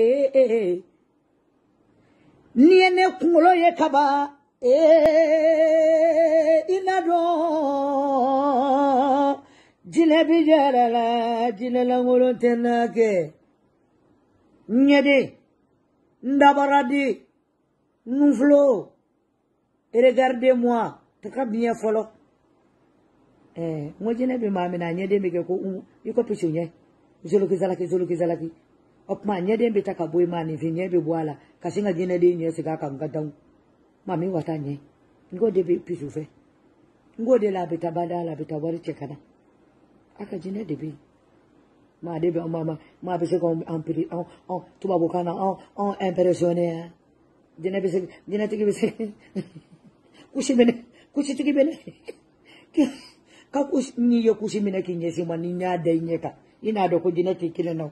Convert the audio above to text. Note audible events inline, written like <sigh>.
ee n'i ye ne kunkolo ye kaba i na dɔn jinɛ bi yɛrɛ la jinɛ lankolon tɛ na kɛ ɲɛden n dabaraden nunfulo regardez-moi ta ka biɲɛ fɔlɔ ɛɛ n ko jinɛ bi maa min na a ɲɛden bi kɛ ko un i ko pisonyɛ zolokizalaki zolokizalaki Op ma nye den bita kabwe mani vi nye bi wala, kasi nga jine di nye siga akangadang, mami watan nye, ngo debi pizu fe, ngo debi la bita bada la bita wari chekana, akajine debi, ma debi omama, mwa bisi kon ampiri, an, an, tu babokana, an, an, an peresone, jine bisi, jine tiki bisi, <laughs> kousi mene, kousi tiki bene, kousi mene <laughs> kousi mene ki nye siman, ni nye dey nye ta, ina do kou jine tiki kile nou,